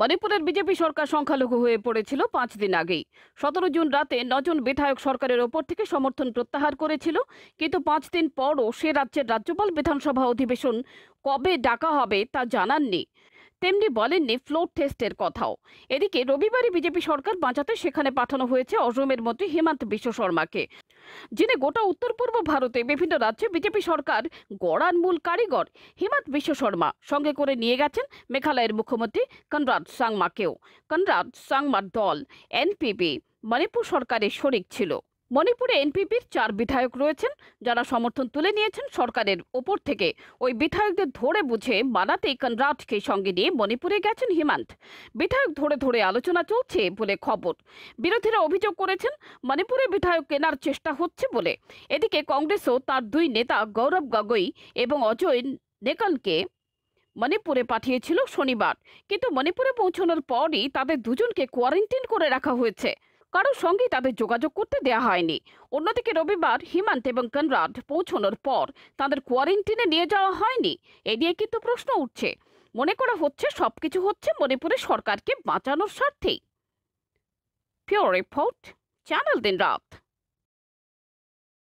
মণিপুরের বিজেপি সরকার সংখ্যালঘু হয়ে পড়েছিল পাঁচ দিন আগেই সতেরো জুন রাতে নজন বিধায়ক সরকারের ওপর থেকে সমর্থন প্রত্যাহার করেছিল কিন্তু পাঁচ দিন পরও সে রাজ্যের রাজ্যপাল বিধানসভা অধিবেশন কবে ডাকা হবে তা জানাননি তেমনি বলেননি ফ্লোর টেস্টের কথাও এদিকে রবিবারই বিজেপি সরকার বাঁচাতে সেখানে পাঠানো হয়েছে অসমের মন্ত্রী হিমন্ত বিশ্ব শর্মাকে যিনি গোটা উত্তর পূর্ব ভারতে বিভিন্ন রাজ্যে বিজেপি সরকার গড়ার মূল কারিগর হিমন্ত বিশ্ব শর্মা সঙ্গে করে নিয়ে গেছেন মেঘালয়ের মুখ্যমন্ত্রী কনরাড সাংমাকেও কনরাড সাংমার দল এনপিপি মণিপুর সরকারের শরিক ছিল মণিপুরে এনপিপির চার বিধায়ক রয়েছেন যারা সমর্থন তুলে নিয়েছেন সরকারের ওপর থেকে ওই বিধায়কদের ধরে বুঝে মানাতেই কনরাজকে সঙ্গে নিয়ে মণিপুরে গেছেন হিমান্ত বিধায়ক ধরে ধরে আলোচনা চলছে বলে খবর বিরোধীরা অভিযোগ করেছেন মণিপুরে বিধায়ক কেনার চেষ্টা হচ্ছে বলে এদিকে কংগ্রেসও তার দুই নেতা গৌরব গগৈ এবং অজয় নেকলকে মণিপুরে পাঠিয়েছিল শনিবার কিন্তু মণিপুরে পৌঁছানোর পরই তাদের দুজনকে কোয়ারেন্টিন করে রাখা হয়েছে কারোর সঙ্গে তাদের যোগাযোগ করতে দেয়া হয়নি অন্যদিকে রবিবার হিমান্ত এবং কনরাড পৌঁছানোর পর তাদের কোয়ারেন্টিনে নিয়ে যাওয়া হয়নি এ নিয়ে কিন্তু প্রশ্ন উঠছে মনে করা হচ্ছে সবকিছু হচ্ছে মণিপুরের সরকারকে বাঁচানোর স্বার্থেই পিওর রিপোর্ট চ্যানেল দিন রাত